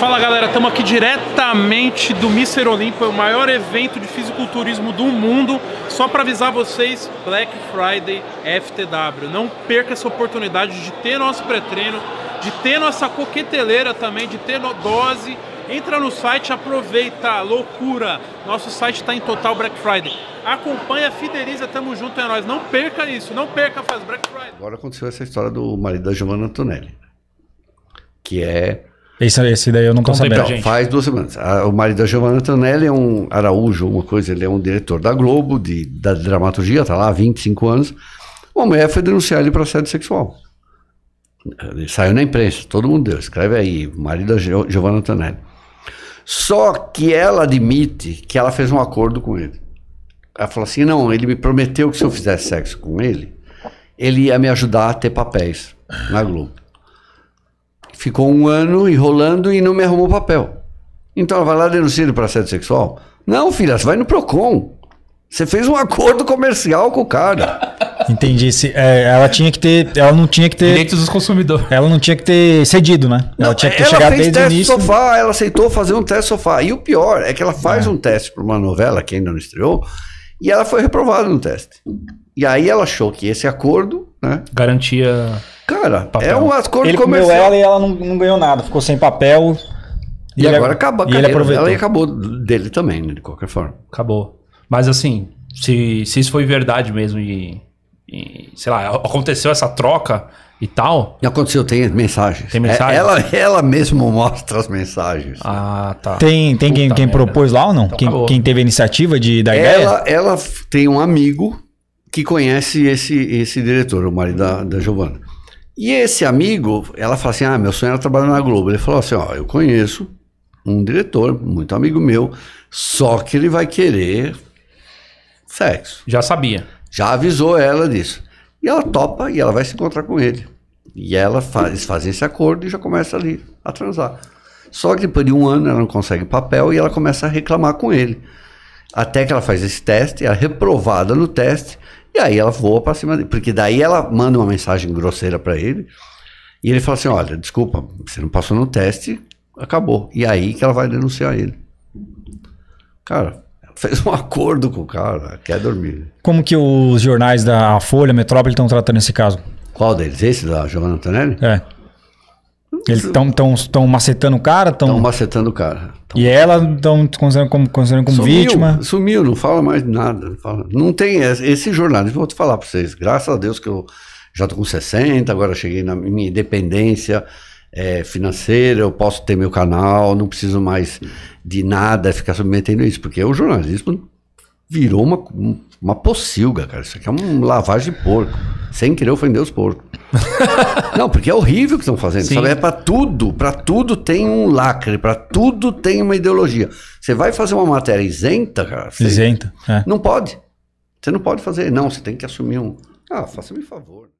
Fala galera, estamos aqui diretamente do Mister Olimpo, o maior evento de fisiculturismo do mundo. Só para avisar vocês, Black Friday FTW. Não perca essa oportunidade de ter nosso pré-treino, de ter nossa coqueteleira também, de ter dose. Entra no site, aproveita, loucura. Nosso site está em total Black Friday. Acompanha, fideliza, tamo junto é nós. Não perca isso, não perca, faz Black Friday. Agora aconteceu essa história do marido da Giovanna Antonelli, que é esse, esse daí eu não consigo Conta Então, faz duas semanas. A, o marido da Giovanna Antonelli é um Araújo, uma coisa, ele é um diretor da Globo, de, da dramaturgia, tá lá há 25 anos. Uma mulher foi denunciar ele para assédio sexual. Ele saiu na imprensa, todo mundo deu, escreve aí, o marido da Giovanna Antonelli. Só que ela admite que ela fez um acordo com ele. Ela falou assim: não, ele me prometeu que se eu fizesse sexo com ele, ele ia me ajudar a ter papéis na Globo ficou um ano enrolando e não me arrumou papel. Então ela vai lá denunciar ele para assédio sexual. Não, filha, você vai no PROCON. Você fez um acordo comercial com o cara. Entendi. Se, é, ela tinha que ter. Ela não tinha que ter. Direitos dos consumidores. Ela não tinha que ter cedido, né? Não, ela tinha que ter ela chegado fez desde o início. Sofá, ela aceitou fazer um teste sofá. E o pior é que ela faz é. um teste para uma novela que ainda não estreou e ela foi reprovada no teste. E aí ela achou que esse acordo né? Garantia. Cara, é papel. é um acordo ele comercial. Comeu ela e ela não, não ganhou nada, ficou sem papel. E, e agora acaba E ele aproveitou. dela e acabou dele também, né, de qualquer forma. Acabou. Mas assim, se, se isso foi verdade mesmo e, e sei lá, aconteceu essa troca e tal. E aconteceu, tem mensagens. Tem mensagens? É, ela, ela mesmo mostra as mensagens. Ah, tá. Tem, tem quem, quem propôs lá ou não? Então, quem, quem, teve a iniciativa de, dar ela, ideia? Ela tem um amigo que conhece esse, esse diretor, o marido da, da Giovana. E esse amigo, ela fala assim: Ah, meu sonho era trabalhar na Globo. Ele falou assim: Ó, eu conheço um diretor, muito amigo meu, só que ele vai querer sexo. Já sabia. Já avisou ela disso. E ela topa e ela vai se encontrar com ele. E ela faz, eles fazem esse acordo e já começa ali a transar. Só que depois de um ano ela não consegue papel e ela começa a reclamar com ele. Até que ela faz esse teste, é reprovada no teste e aí ela voa para cima dele, porque daí ela manda uma mensagem grosseira para ele, e ele fala assim: olha, desculpa, você não passou no teste, acabou. E aí que ela vai denunciar ele. Cara, fez um acordo com o cara, quer dormir. Como que os jornais da Folha, Metrópole estão tratando esse caso? Qual deles? Esse da Giovanna Antonelli? É. Eles estão tão, tão macetando o cara? Estão macetando o cara. Tão... E ela estão considerando como, considerando como sumiu, vítima? Sumiu, não fala mais nada. Não, fala... não tem esse jornalismo, vou te falar para vocês. Graças a Deus que eu já estou com 60, agora cheguei na minha independência é, financeira, eu posso ter meu canal, não preciso mais de nada é ficar submetendo isso, porque o jornalismo virou uma, uma pocilga, cara. Isso aqui é uma lavagem de porco. Sem querer ofender os porcos. não, porque é horrível o que estão fazendo. Isso Sabe? É para tudo, para tudo tem um lacre, para tudo tem uma ideologia. Você vai fazer uma matéria isenta, cara? Isenta. É. Não pode. Você não pode fazer, não. Você tem que assumir um. Ah, faça-me favor.